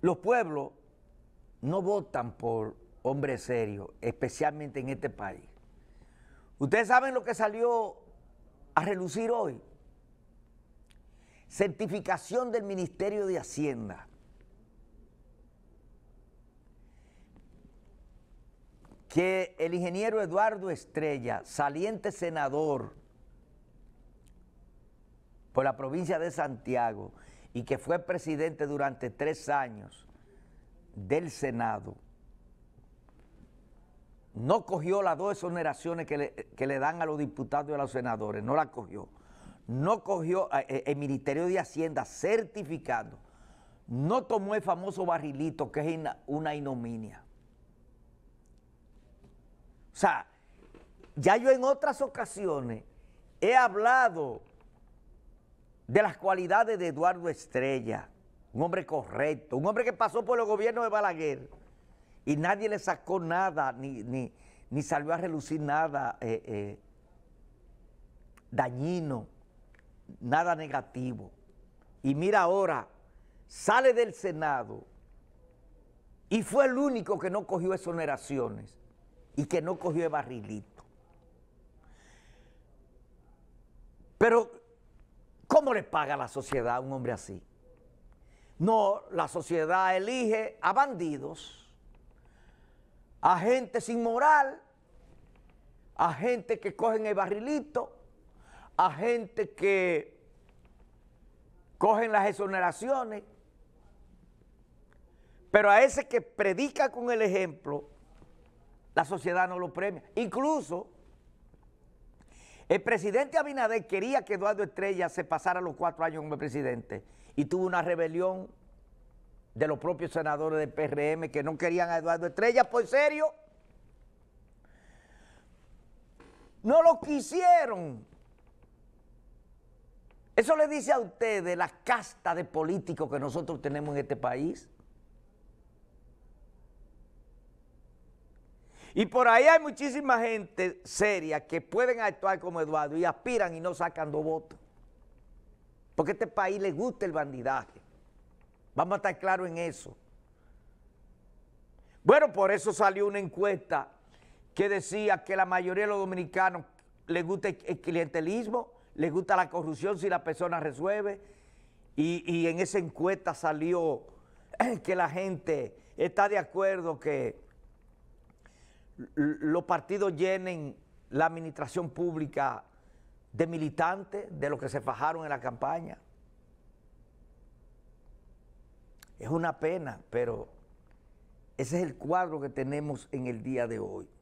Los pueblos no votan por hombres serios, especialmente en este país. Ustedes saben lo que salió a relucir hoy. Certificación del Ministerio de Hacienda. Que el ingeniero Eduardo Estrella, saliente senador por la provincia de Santiago, y que fue presidente durante tres años del Senado, no cogió las dos exoneraciones que le, dan a los diputados y a los senadores, no las cogió. No cogió eh, eh, el Ministerio de Hacienda certificando, no tomó el famoso barrilito que es una inominia. O sea, ya yo en otras ocasiones he hablado de las cualidades de Eduardo Estrella, un hombre correcto, un hombre que pasó por los gobiernos de Balaguer y nadie le sacó nada, ni, salió a relucir nada eh, eh, dañino, nada negativo. Y mira ahora, sale del Senado y fue el único que no cogió exoneraciones y que no cogió el barrilito. Pero ¿Cómo le paga la sociedad a un hombre así? No, la sociedad elige a bandidos, a gente sin moral, a gente que cogen el barrilito, a gente que cogen las exoneraciones, pero a ese que predica con el ejemplo, la sociedad no lo premia. Incluso el presidente Abinader quería que Eduardo Estrella se pasara los cuatro años como presidente y tuvo una rebelión de los propios senadores del PRM que no querían a Eduardo Estrella, por serio. No lo quisieron. Eso le dice a ustedes la casta de políticos que nosotros tenemos en este país. Y por ahí hay muchísima gente seria que pueden actuar como Eduardo y aspiran y no sacan dos votos. Porque a este país le gusta el bandidaje. Vamos a estar claros en eso. Bueno, por eso salió una encuesta que decía que la mayoría de los dominicanos les gusta el clientelismo, les gusta la corrupción si la persona resuelve. Y, y en esa encuesta salió que la gente está de acuerdo que los partidos llenen la administración pública de militantes, de los que se fajaron en la campaña. Es una pena, pero ese es el cuadro que tenemos en el día de hoy.